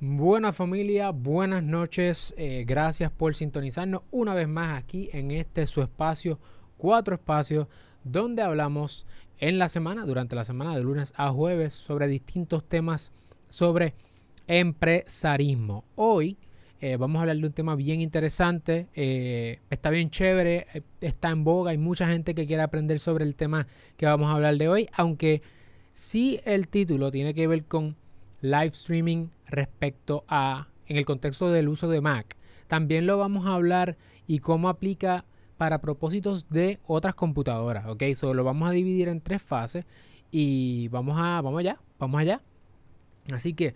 Buena familia, buenas noches. Eh, gracias por sintonizarnos una vez más aquí en este su espacio, cuatro espacios, donde hablamos en la semana, durante la semana de lunes a jueves, sobre distintos temas sobre empresarismo. Hoy eh, vamos a hablar de un tema bien interesante, eh, está bien chévere, está en boga, hay mucha gente que quiere aprender sobre el tema que vamos a hablar de hoy, aunque sí el título tiene que ver con live streaming respecto a, en el contexto del uso de Mac. También lo vamos a hablar y cómo aplica para propósitos de otras computadoras, ¿ok? solo lo vamos a dividir en tres fases y vamos a, vamos allá, vamos allá. Así que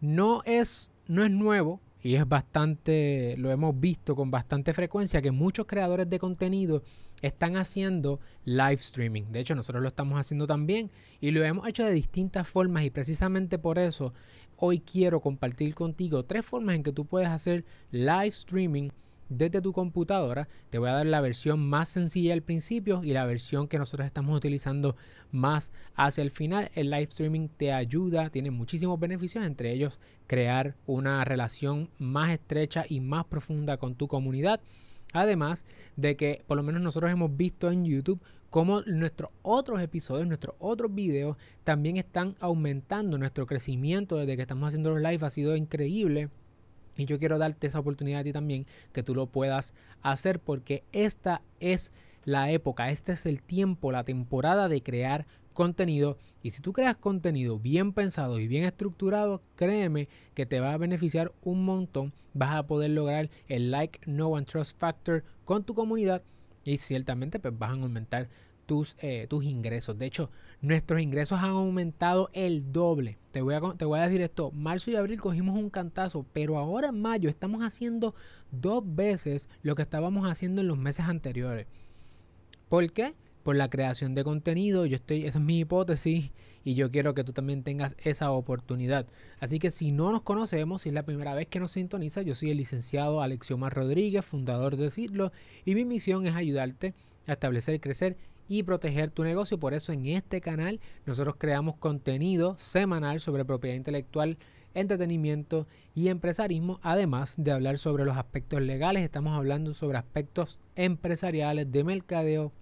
no es, no es nuevo y es bastante, lo hemos visto con bastante frecuencia que muchos creadores de contenido están haciendo live streaming. De hecho, nosotros lo estamos haciendo también y lo hemos hecho de distintas formas y precisamente por eso hoy quiero compartir contigo tres formas en que tú puedes hacer live streaming desde tu computadora. Te voy a dar la versión más sencilla al principio y la versión que nosotros estamos utilizando más hacia el final. El live streaming te ayuda, tiene muchísimos beneficios, entre ellos crear una relación más estrecha y más profunda con tu comunidad. Además de que por lo menos nosotros hemos visto en YouTube cómo nuestros otros episodios, nuestros otros videos también están aumentando. Nuestro crecimiento desde que estamos haciendo los live ha sido increíble. Y yo quiero darte esa oportunidad a ti también que tú lo puedas hacer porque esta es la época, este es el tiempo, la temporada de crear contenido. Y si tú creas contenido bien pensado y bien estructurado, créeme que te va a beneficiar un montón. Vas a poder lograr el like, no and trust factor con tu comunidad y ciertamente pues, vas a aumentar tus, eh, tus ingresos. De hecho, nuestros ingresos han aumentado el doble. Te voy, a, te voy a decir esto, marzo y abril cogimos un cantazo, pero ahora en mayo estamos haciendo dos veces lo que estábamos haciendo en los meses anteriores. ¿Por qué? por la creación de contenido. Yo estoy, esa es mi hipótesis y yo quiero que tú también tengas esa oportunidad. Así que si no nos conocemos, si es la primera vez que nos sintoniza, yo soy el licenciado Alexiomar Rodríguez, fundador de Cirlo, y mi misión es ayudarte a establecer, crecer y proteger tu negocio. Por eso en este canal nosotros creamos contenido semanal sobre propiedad intelectual, entretenimiento y empresarismo, además de hablar sobre los aspectos legales, estamos hablando sobre aspectos empresariales de mercadeo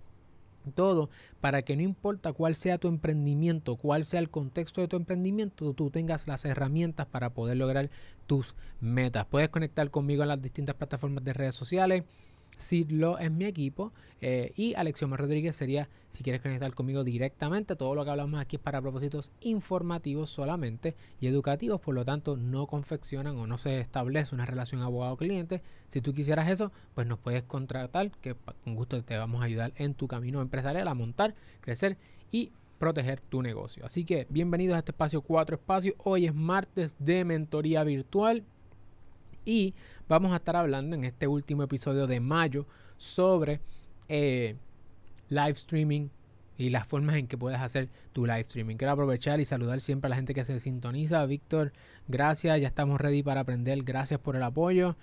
todo para que no importa cuál sea tu emprendimiento, cuál sea el contexto de tu emprendimiento, tú tengas las herramientas para poder lograr tus metas. Puedes conectar conmigo en las distintas plataformas de redes sociales si lo es mi equipo. Eh, y Alexioma Rodríguez sería, si quieres conectar conmigo directamente, todo lo que hablamos aquí es para propósitos informativos solamente y educativos, por lo tanto no confeccionan o no se establece una relación abogado-cliente. Si tú quisieras eso, pues nos puedes contratar, que con gusto te vamos a ayudar en tu camino empresarial a montar, crecer y proteger tu negocio. Así que bienvenidos a este espacio 4 espacios, Hoy es martes de mentoría virtual. Y vamos a estar hablando en este último episodio de mayo sobre eh, live streaming y las formas en que puedes hacer tu live streaming. Quiero aprovechar y saludar siempre a la gente que se sintoniza. Víctor, gracias, ya estamos ready para aprender. Gracias por el apoyo.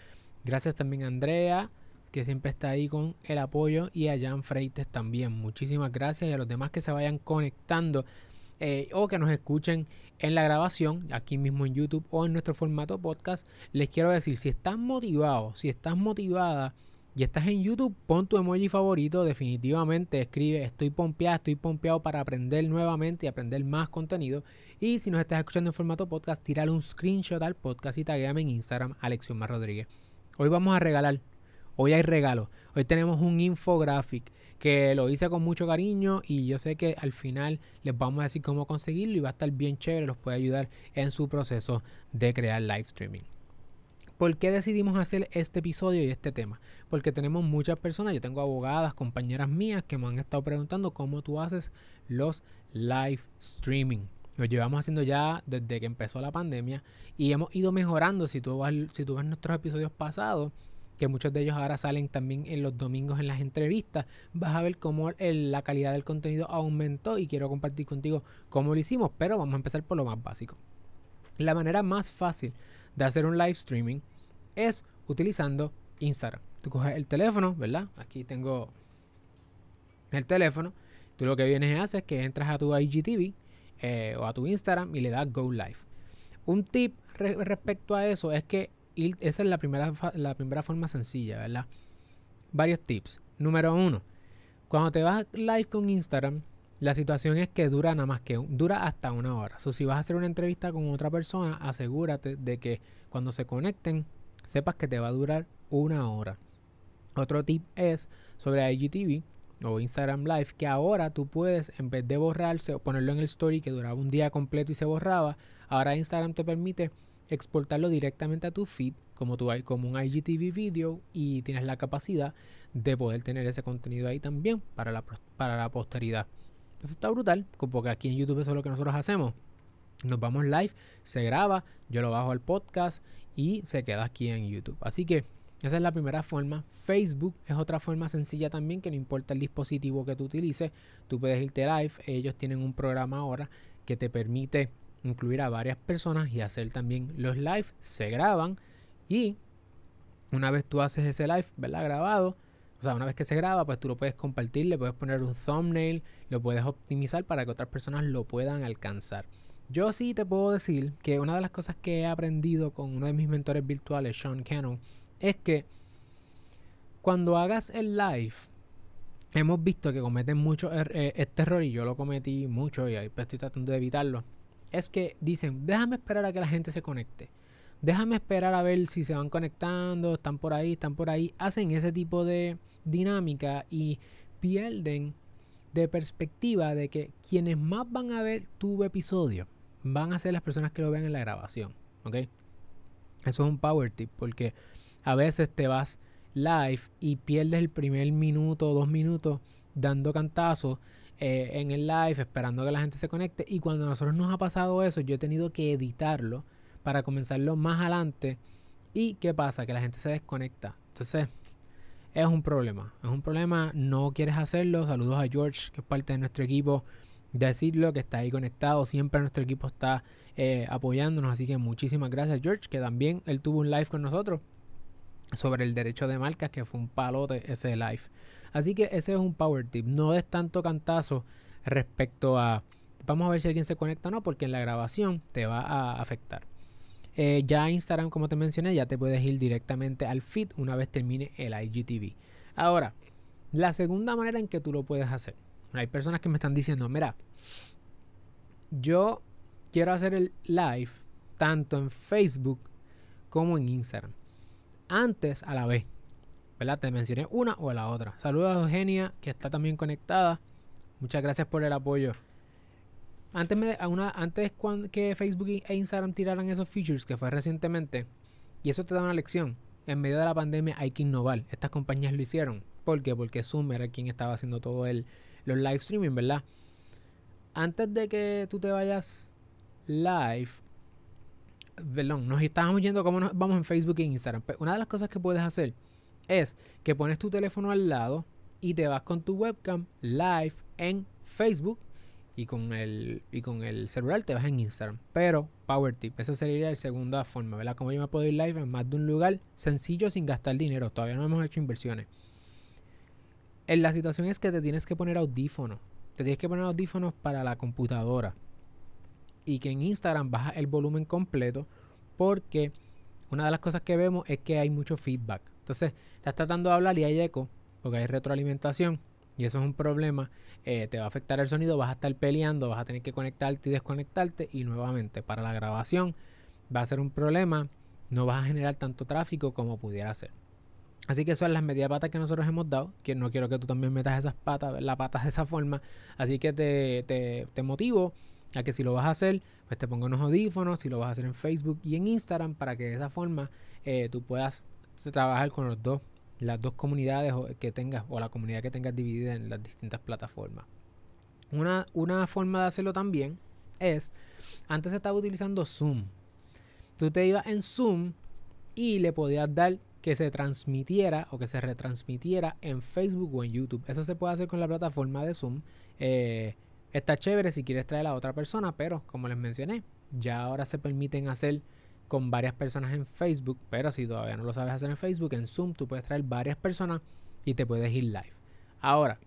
Gracias también a Andrea, que siempre está ahí con el apoyo, y a Jan Freites también. Muchísimas gracias y a los demás que se vayan conectando. Eh, o que nos escuchen en la grabación, aquí mismo en YouTube o en nuestro formato podcast, les quiero decir, si estás motivado, si estás motivada y estás en YouTube, pon tu emoji favorito, definitivamente escribe, estoy pompeado, estoy pompeado para aprender nuevamente y aprender más contenido. Y si nos estás escuchando en formato podcast, tírale un screenshot al podcast y taguéame en Instagram, Alexiomar Rodríguez. Hoy vamos a regalar, hoy hay regalo, hoy tenemos un infographic que lo hice con mucho cariño y yo sé que al final les vamos a decir cómo conseguirlo y va a estar bien chévere, los puede ayudar en su proceso de crear live streaming. ¿Por qué decidimos hacer este episodio y este tema? Porque tenemos muchas personas, yo tengo abogadas, compañeras mías que me han estado preguntando cómo tú haces los live streaming. Lo llevamos haciendo ya desde que empezó la pandemia y hemos ido mejorando. Si tú, vas, si tú ves nuestros episodios pasados, que muchos de ellos ahora salen también en los domingos en las entrevistas, vas a ver cómo eh, la calidad del contenido aumentó y quiero compartir contigo cómo lo hicimos, pero vamos a empezar por lo más básico. La manera más fácil de hacer un live streaming es utilizando Instagram. Tú coges el teléfono, ¿verdad? Aquí tengo el teléfono. Tú lo que vienes y haces es que entras a tu IGTV eh, o a tu Instagram y le das Go Live. Un tip respecto a eso es que esa es la primera, la primera forma sencilla, ¿verdad? Varios tips. Número uno, cuando te vas live con Instagram, la situación es que dura nada más que dura hasta una hora. O si vas a hacer una entrevista con otra persona, asegúrate de que cuando se conecten, sepas que te va a durar una hora. Otro tip es sobre IGTV o Instagram Live, que ahora tú puedes, en vez de borrarse o ponerlo en el story que duraba un día completo y se borraba, ahora Instagram te permite exportarlo directamente a tu feed como, tu, como un IGTV video y tienes la capacidad de poder tener ese contenido ahí también para la, para la posteridad. Eso está brutal, porque aquí en YouTube eso es lo que nosotros hacemos. Nos vamos live, se graba, yo lo bajo al podcast y se queda aquí en YouTube. Así que esa es la primera forma. Facebook es otra forma sencilla también, que no importa el dispositivo que tú utilices, tú puedes irte live. Ellos tienen un programa ahora que te permite incluir a varias personas y hacer también los live. Se graban y una vez tú haces ese live, ¿verdad? Grabado. O sea, una vez que se graba, pues tú lo puedes compartir, le puedes poner un thumbnail, lo puedes optimizar para que otras personas lo puedan alcanzar. Yo sí te puedo decir que una de las cosas que he aprendido con uno de mis mentores virtuales, Sean Cannon, es que cuando hagas el live, hemos visto que cometen mucho er-, eh, este error y yo lo cometí mucho y ahí pues estoy tratando de evitarlo es que dicen, déjame esperar a que la gente se conecte. Déjame esperar a ver si se van conectando, están por ahí, están por ahí. Hacen ese tipo de dinámica y pierden de perspectiva de que quienes más van a ver tu episodio van a ser las personas que lo vean en la grabación. ¿Ok? Eso es un power tip porque a veces te vas live y pierdes el primer minuto, o dos minutos dando cantazos eh, en el live, esperando que la gente se conecte. Y cuando a nosotros nos ha pasado eso, yo he tenido que editarlo para comenzarlo más adelante. ¿Y qué pasa? Que la gente se desconecta. Entonces, es un problema. Es un problema, no quieres hacerlo. Saludos a George, que es parte de nuestro equipo. Decirlo que está ahí conectado. Siempre nuestro equipo está eh, apoyándonos. Así que muchísimas gracias, George, que también él tuvo un live con nosotros sobre el derecho de marcas, que fue un palote ese live. Así que ese es un power tip. No des tanto cantazo respecto a vamos a ver si alguien se conecta o no, porque en la grabación te va a afectar. Eh, ya Instagram, como te mencioné, ya te puedes ir directamente al feed una vez termine el IGTV. Ahora, la segunda manera en que tú lo puedes hacer. Hay personas que me están diciendo, mira, yo quiero hacer el live tanto en Facebook como en Instagram. Antes a la vez. ¿verdad? Te mencioné una o la otra. Saludos a Eugenia, que está también conectada. Muchas gracias por el apoyo. Antes, una, antes que Facebook e Instagram tiraran esos features, que fue recientemente, y eso te da una lección. En medio de la pandemia hay que innovar. Estas compañías lo hicieron. ¿Por qué? Porque Zoom era quien estaba haciendo todo el los live streaming, ¿verdad? Antes de que tú te vayas live, perdón, nos estábamos yendo cómo nos vamos en Facebook e Instagram. Pues, una de las cosas que puedes hacer es que pones tu teléfono al lado y te vas con tu webcam live en Facebook y con el, y con el celular te vas en Instagram. Pero, Power Tip, esa sería la segunda forma, ¿verdad? Como yo me puedo ir live en más de un lugar sencillo sin gastar dinero. Todavía no hemos hecho inversiones. En eh, la situación es que te tienes que poner audífonos. Te tienes que poner audífonos para la computadora. Y que en Instagram baja el volumen completo porque una de las cosas que vemos es que hay mucho feedback. Entonces, estás tratando de hablar y hay eco, porque hay retroalimentación, y eso es un problema. Eh, te va a afectar el sonido, vas a estar peleando, vas a tener que conectarte y desconectarte, y nuevamente para la grabación va a ser un problema, no vas a generar tanto tráfico como pudiera ser. Así que esas son las medias patas que nosotros hemos dado. Que no quiero que tú también metas esas patas, las patas de esa forma. Así que te, te, motivo a que si lo vas a hacer, pues te pongo unos audífonos, si lo vas a hacer en Facebook y en Instagram, para que de esa forma eh, tú puedas trabajar con los dos, las dos comunidades que tengas o la comunidad que tengas dividida en las distintas plataformas. Una, una forma de hacerlo también es, antes estaba utilizando Zoom. Tú te ibas en Zoom y le podías dar que se transmitiera o que se retransmitiera en Facebook o en YouTube. Eso se puede hacer con la plataforma de Zoom. Eh, está chévere si quieres traer a otra persona, pero como les mencioné, ya ahora se permiten hacer con varias personas en Facebook, pero si todavía no lo sabes hacer en Facebook, en Zoom tú puedes traer varias personas y te puedes ir live. Ahora,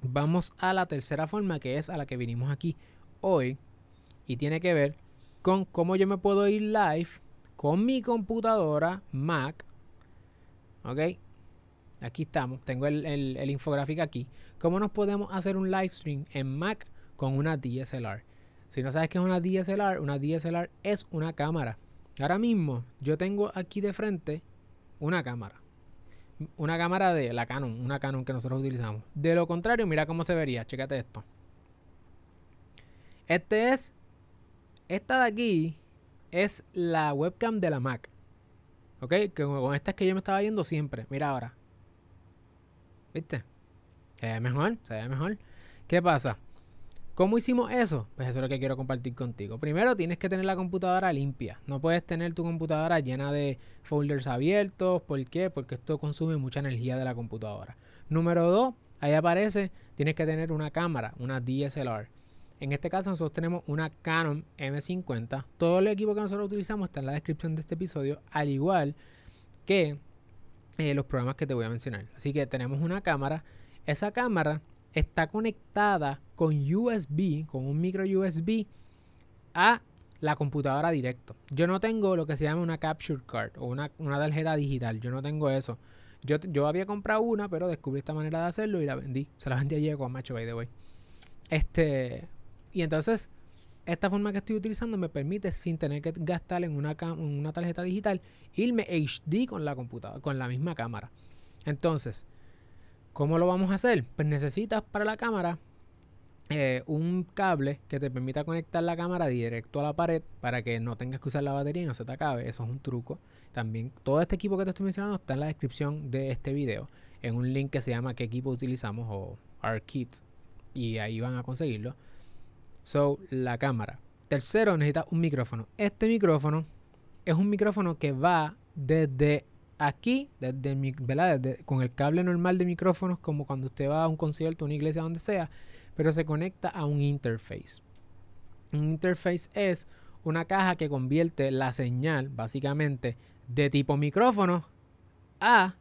vamos a la tercera forma que es a la que vinimos aquí hoy y tiene que ver con cómo yo me puedo ir live con mi computadora Mac. ¿Ok? Aquí estamos, tengo el, infográfico aquí. ¿Cómo nos podemos hacer un live stream en Mac con una DSLR? Si no sabes qué es una DSLR, una DSLR es una cámara Ahora mismo yo tengo aquí de frente una cámara. Una cámara de la Canon, una Canon que nosotros utilizamos. De lo contrario, mira cómo se vería. Chécate esto. Este es. Esta de aquí es la webcam de la Mac. ¿Ok? con esta es que yo me estaba viendo siempre. Mira ahora. ¿Viste? Se ve mejor, se ve mejor. ¿Qué pasa? ¿Cómo hicimos eso? Pues eso es lo que quiero compartir contigo. Primero tienes que tener la computadora limpia. No puedes tener tu computadora llena de folders abiertos. ¿Por qué? Porque esto consume mucha energía de la computadora. Número dos, ahí aparece, tienes que tener una cámara, una DSLR. En este caso nosotros tenemos una Canon M50. Todo el equipo que nosotros utilizamos está en la descripción de este episodio, al igual que eh, los programas que te voy a mencionar. Así que tenemos una cámara. Esa cámara está conectada con USB, con un micro USB, a la computadora directo. Yo no tengo lo que se llama una capture card o una, una tarjeta digital. Yo no tengo eso. Yo, yo, había comprado una, pero descubrí esta manera de hacerlo y la vendí. Se la vendí a Diego, Macho, by the way. Este, y entonces, esta forma que estoy utilizando me permite, sin tener que gastar en una, en una tarjeta digital, irme HD con la computadora, con la misma cámara. Entonces, ¿Cómo lo vamos a hacer? Pues necesitas para la cámara eh, un cable que te permita conectar la cámara directo a la pared para que no tengas que usar la batería y no se te acabe. Eso es un truco. También todo este equipo que te estoy mencionando está en la descripción de este video, en un link que se llama ¿Qué equipo utilizamos? o kit Y ahí van a conseguirlo. So, la cámara. Tercero, necesitas un micrófono. Este micrófono es un micrófono que va desde aquí, desde, con el cable normal de micrófonos, como cuando usted va a un concierto, una iglesia, donde sea, pero se conecta a un interface. Un interface es una caja que convierte la señal, básicamente, de tipo micrófono a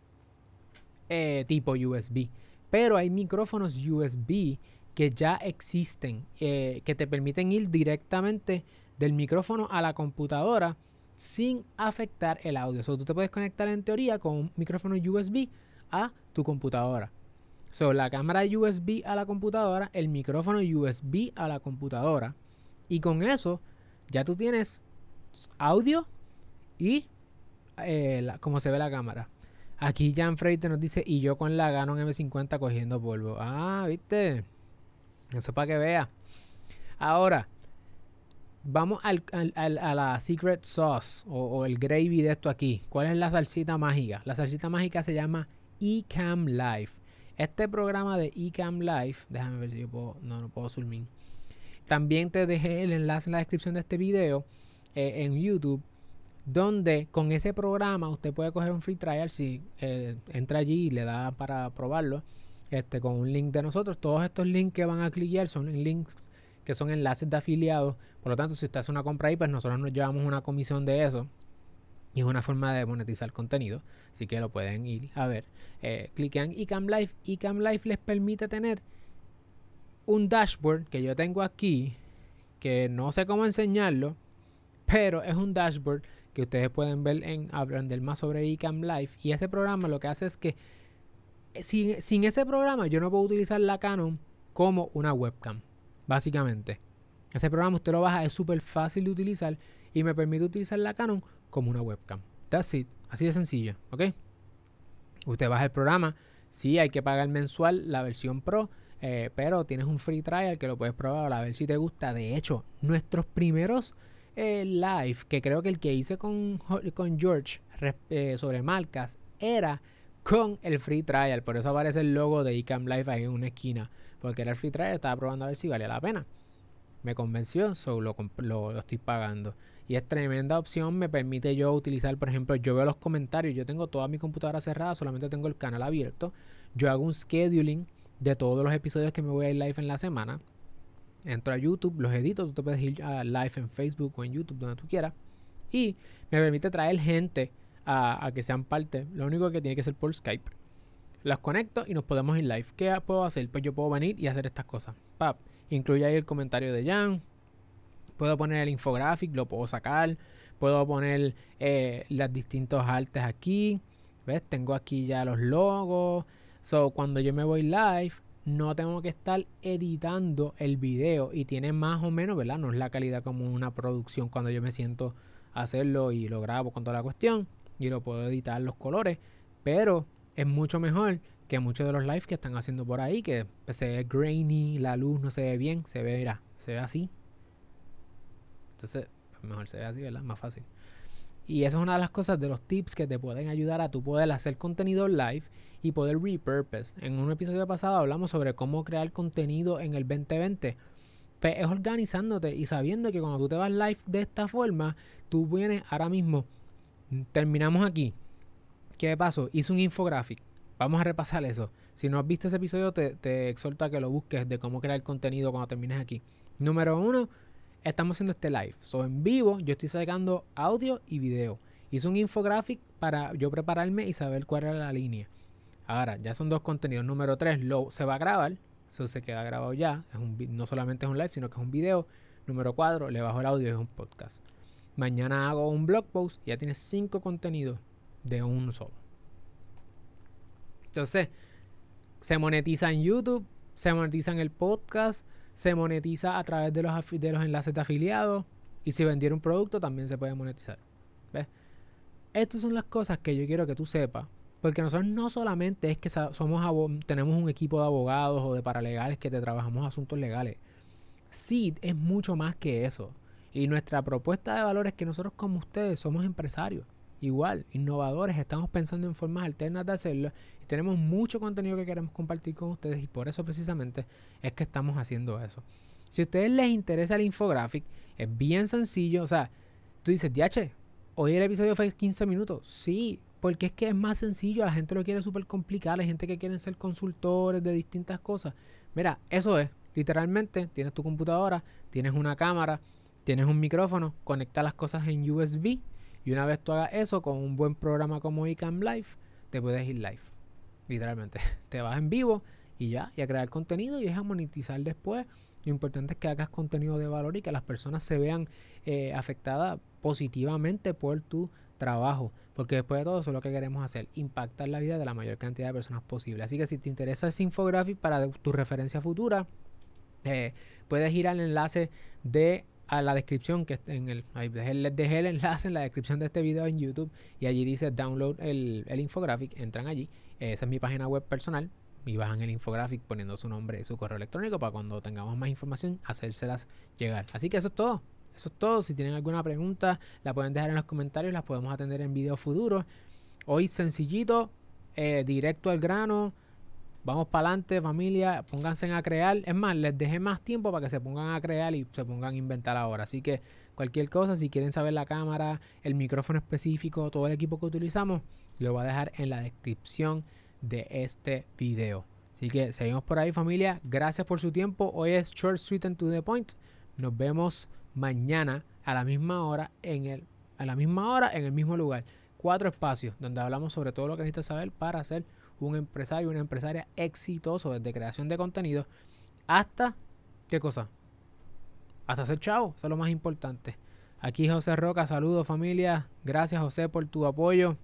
eh, tipo USB. Pero hay micrófonos USB que ya existen, eh, que te permiten ir directamente del micrófono a la computadora sin afectar el audio. So, tú te puedes conectar en teoría con un micrófono USB a tu computadora. So, la cámara USB a la computadora, el micrófono USB a la computadora. Y con eso ya tú tienes audio y eh, como se ve la cámara. Aquí Jan Freite nos dice, y yo con la Ganon M50 cogiendo polvo. Ah, viste. Eso para que vea. Ahora, vamos a la secret sauce o, el gravy de esto aquí. ¿Cuál es la salsita mágica? La salsita mágica se llama eCam Life. Este programa de eCam Life, déjame ver si yo puedo, no, no puedo subir. También te dejé el enlace en la descripción de este video eh, en YouTube, donde con ese programa usted puede coger un free trial si eh, entra allí y le da para probarlo. Este, con un link de nosotros. Todos estos links que van a clicar son links que son enlaces de afiliados. Por lo tanto, si usted hace una compra ahí, pues nosotros nos llevamos una comisión de eso. Y es una forma de monetizar contenido. Así que lo pueden ir a ver. Eh, cliquean Icam Live. Icam Live les permite tener un dashboard que yo tengo aquí. Que no sé cómo enseñarlo. Pero es un dashboard que ustedes pueden ver en del más sobre Icam Live. Y ese programa lo que hace es que eh, sin, ese programa yo no puedo utilizar la Canon como una webcam básicamente. Ese programa usted lo baja, es súper fácil de utilizar y me permite utilizar la Canon como una webcam. That's it. Así de sencillo, ¿ok? Usted baja el programa, sí hay que pagar mensual la versión Pro, eh, pero tienes un free trial que lo puedes probar a ver si te gusta. De hecho, nuestros primeros eh, live, que creo que el que hice con, con George eh, sobre marcas, era con el free trial. Por eso aparece el logo de iCam Live ahí en una esquina porque era el free trial, estaba probando a ver si valía la pena. Me convenció, lo, estoy pagando. Y es tremenda opción, me permite yo utilizar, por ejemplo, yo veo los comentarios, yo tengo toda mi computadora cerrada, solamente tengo el canal abierto. Yo hago un scheduling de todos los episodios que me voy a ir live en la semana. Entro a YouTube, los edito, tú te puedes ir a live en Facebook o en YouTube, donde tú quieras. Y me permite traer gente a que sean parte. Lo único que tiene que ser por Skype las conecto y nos podemos ir live. ¿Qué puedo hacer? Pues yo puedo venir y hacer estas cosas. Pap, incluye ahí el comentario de Jan. Puedo poner el infographic, lo puedo sacar. Puedo poner eh, las distintos artes aquí. ¿Ves? Tengo aquí ya los logos. So, cuando yo me voy live, no tengo que estar editando el video y tiene más o menos, ¿verdad? No es la calidad como una producción cuando yo me siento a hacerlo y lo grabo con toda la cuestión y lo puedo editar los colores, pero es mucho mejor que muchos de los lives que están haciendo por ahí, que se ve grainy, la luz no se ve bien, se ve, se ve así. Entonces, pues, mejor se ve así, ¿verdad? Más fácil. Y esa es una de las cosas de los tips que te pueden ayudar a tu poder hacer contenido live y poder repurpose. En un episodio pasado hablamos sobre cómo crear contenido en el 2020. Pues es organizándote y sabiendo que cuando tú te vas live de esta forma, tú vienes ahora mismo, terminamos aquí, ¿Qué pasó? Hice un infographic. Vamos a repasar eso. Si no has visto ese episodio, te, te exhorto a que lo busques de cómo crear contenido cuando termines aquí. Número uno, estamos haciendo este live. So, en vivo, yo estoy sacando audio y video. Hice un infographic para yo prepararme y saber cuál era la línea. Ahora, ya son dos contenidos. Número tres, lo, se va a grabar. Eso se queda grabado ya. no solamente es un live, sino que es un video. Número cuatro, le bajo el audio, es un podcast. Mañana hago un blog post. Ya tienes cinco contenidos de un solo. Entonces, se monetiza en YouTube, se monetiza en el podcast, se monetiza a través de los, enlaces de afiliados. Y si vendiera un producto, también se puede monetizar. ¿Ves? Estas son las cosas que yo quiero que tú sepas. Porque nosotros no solamente es que somos tenemos un equipo de abogados o de paralegales que te trabajamos asuntos legales. Sí, es mucho más que eso. Y nuestra propuesta de valor es que nosotros como ustedes somos empresarios igual, innovadores, estamos pensando en formas alternas de hacerlo y tenemos mucho contenido que queremos compartir con ustedes y por eso precisamente es que estamos haciendo eso. Si a ustedes les interesa el infographic, es bien sencillo, o sea, tú dices, DH, hoy el episodio fue 15 minutos, sí, porque es que es más sencillo, la gente lo quiere súper complicar, hay gente que quiere ser consultores de distintas cosas. Mira, eso es, literalmente, tienes tu computadora, tienes una cámara, tienes un micrófono, conecta las cosas en USB y una vez tú hagas eso con un buen programa como ICAM Live, te puedes ir live. Literalmente. Te vas en vivo y ya, y a crear contenido y es a monetizar después. Lo importante es que hagas contenido de valor y que las personas se vean eh, afectadas positivamente por tu trabajo. Porque después de todo eso es lo que queremos hacer, impactar la vida de la mayor cantidad de personas posible. Así que si te interesa ese infographic para tu referencia futura, eh, puedes ir al enlace de a la descripción que en el les dejé el enlace en la descripción de este video en YouTube y allí dice download el, el infographic, entran allí, esa es mi página web personal y bajan el infographic poniendo su nombre y su correo electrónico para cuando tengamos más información hacérselas llegar. Así que eso es todo. Eso es todo. Si tienen alguna pregunta, la pueden dejar en los comentarios, las podemos atender en videos futuros. Hoy sencillito, eh, directo al grano Vamos para adelante, familia, pónganse a crear. Es más, les dejé más tiempo para que se pongan a crear y se pongan a inventar ahora. Así que cualquier cosa, si quieren saber la cámara, el micrófono específico, todo el equipo que utilizamos, lo voy a dejar en la descripción de este video. Así que seguimos por ahí familia. Gracias por su tiempo. Hoy es Short, Sweet and to the Point. Nos vemos mañana a la misma hora en el, a la misma hora en el mismo lugar. Cuatro espacios donde hablamos sobre todo lo que necesitas saber para hacer un empresario, una empresaria exitoso desde creación de contenido hasta, ¿qué cosa? Hasta ser chao eso es lo más importante. Aquí José Roca, saludos familia, gracias José por tu apoyo.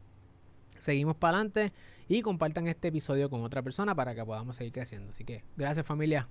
Seguimos para adelante y compartan este episodio con otra persona para que podamos seguir creciendo. Así que gracias familia.